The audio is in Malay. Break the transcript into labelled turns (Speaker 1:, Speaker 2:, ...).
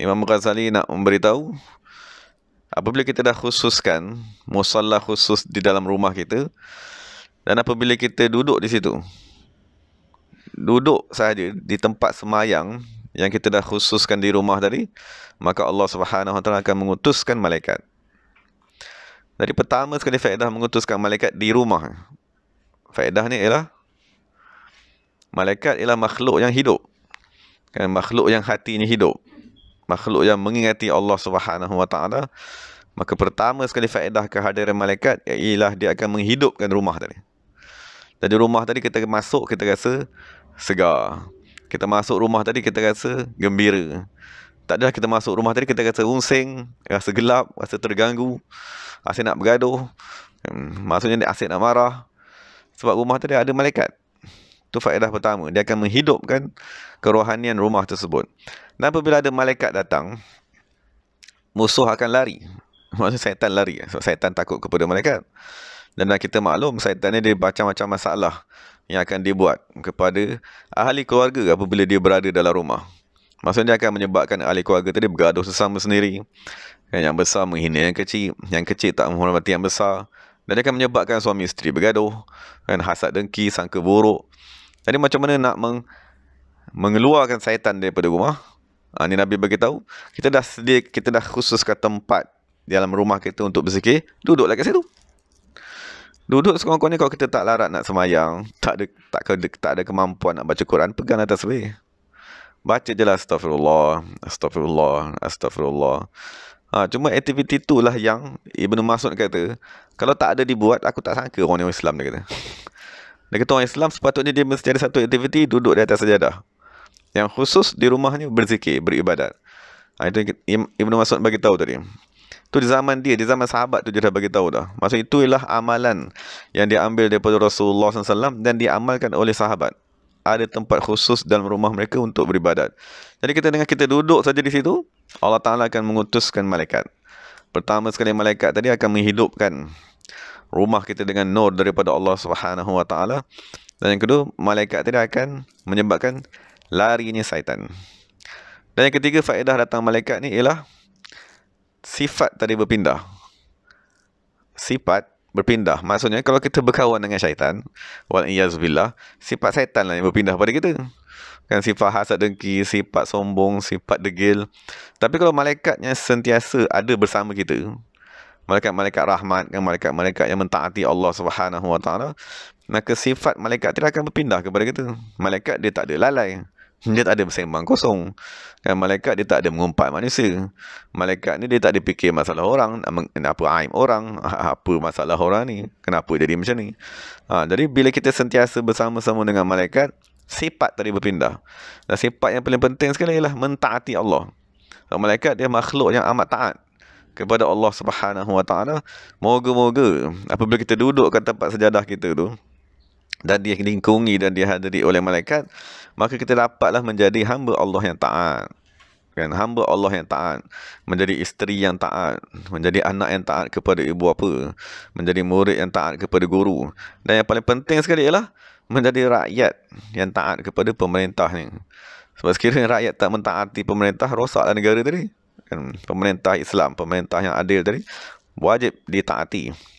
Speaker 1: Imam Ghazali nak memberitahu apabila kita dah khususkan musalla khusus di dalam rumah kita dan apabila kita duduk di situ duduk saja di tempat semayang yang kita dah khususkan di rumah tadi maka Allah Subhanahu Wa akan mengutuskan malaikat dari pertama sekali faedah mengutuskan malaikat di rumah faedah ni ialah malaikat ialah makhluk yang hidup kan makhluk yang hatinya hidup makhluk yang mengingati Allah Subhanahu Wa maka pertama sekali faedah kehadiran malaikat ialah dia akan menghidupkan rumah tadi. Jadi rumah tadi kita masuk kita rasa segar. Kita masuk rumah tadi kita rasa gembira. Tak adalah kita masuk rumah tadi kita rasa unsing, rasa gelap, rasa terganggu, asyik nak bergaduh. Hmm, maksudnya asyik nak marah. Sebab rumah tadi ada malaikat. Itu faedah pertama. Dia akan menghidupkan kerohanian rumah tersebut. Dan apabila ada malaikat datang, musuh akan lari. Maksudnya syaitan lari. Sebab syaitan takut kepada malaikat. Dan kita maklum syaitan ni ada macam-macam masalah yang akan dibuat kepada ahli keluarga apabila dia berada dalam rumah. Maksudnya dia akan menyebabkan ahli keluarga tadi bergaduh sesama sendiri. Yang besar menghina yang kecil. Yang kecil tak menghormati yang besar. Dan dia akan menyebabkan suami isteri bergaduh. Kan, hasad dengki, sangka buruk. Jadi macam mana nak meng mengeluarkan syaitan daripada rumah? Ha, ini Nabi beritahu, kita dah sedia, kita dah khususkan tempat di dalam rumah kita untuk berzikir, duduklah kat situ. Duduk sekurang-kurangnya kalau kita tak larat nak semayang, tak ada, tak ada, tak ada kemampuan nak baca Quran, pegang atas beri. Baca je lah astagfirullah, astagfirullah, astagfirullah. Ha, cuma aktiviti itulah yang Ibn Masud kata, kalau tak ada dibuat, aku tak sangka orang yang Islam, dia kata. Dia kata orang Islam sepatutnya dia mesti ada satu aktiviti duduk di atas sajadah. Yang khusus di rumahnya berzikir, beribadat. Ha, itu Ibn Masud bagi tahu tadi. Itu di zaman dia, di zaman sahabat tu dia dah bagi tahu dah. Maksudnya itulah amalan yang diambil daripada Rasulullah SAW dan diamalkan oleh sahabat. Ada tempat khusus dalam rumah mereka untuk beribadat. Jadi kita dengan kita duduk saja di situ, Allah Ta'ala akan mengutuskan malaikat. Pertama sekali malaikat tadi akan menghidupkan rumah kita dengan nur daripada Allah Subhanahu Wa Ta'ala. Dan yang kedua, malaikat tadi akan menyebabkan larinya syaitan. Dan yang ketiga, faedah datang malaikat ni ialah sifat tadi berpindah. Sifat berpindah. Maksudnya kalau kita berkawan dengan syaitan, wal iyazbillah, sifat syaitan lah yang berpindah pada kita. Kan sifat hasad dengki, sifat sombong, sifat degil. Tapi kalau malaikatnya sentiasa ada bersama kita, malaikat-malaikat rahmat kan malaikat-malaikat yang mentaati Allah Subhanahu Wa Taala maka sifat malaikat tidak akan berpindah kepada kita malaikat dia tak ada lalai dia tak ada bersembang kosong. Kan malaikat dia tak ada mengumpat manusia. Malaikat ni dia tak ada fikir masalah orang, apa aib orang, ha-, apa masalah orang ni, kenapa jadi macam ni. Ha, jadi bila kita sentiasa bersama-sama dengan malaikat, sifat tadi berpindah. Dan sifat yang paling penting sekali ialah mentaati Allah. So, malaikat dia makhluk yang amat taat kepada Allah Subhanahu Wa Taala. Moga-moga apabila kita duduk kat tempat sejadah kita tu, dan dilingkungi dan dihadiri oleh malaikat maka kita dapatlah menjadi hamba Allah yang taat kan hamba Allah yang taat menjadi isteri yang taat menjadi anak yang taat kepada ibu bapa menjadi murid yang taat kepada guru dan yang paling penting sekali ialah menjadi rakyat yang taat kepada pemerintah ni sebab sekiranya rakyat tak mentaati pemerintah rosaklah negara tadi kan pemerintah Islam pemerintah yang adil tadi wajib ditaati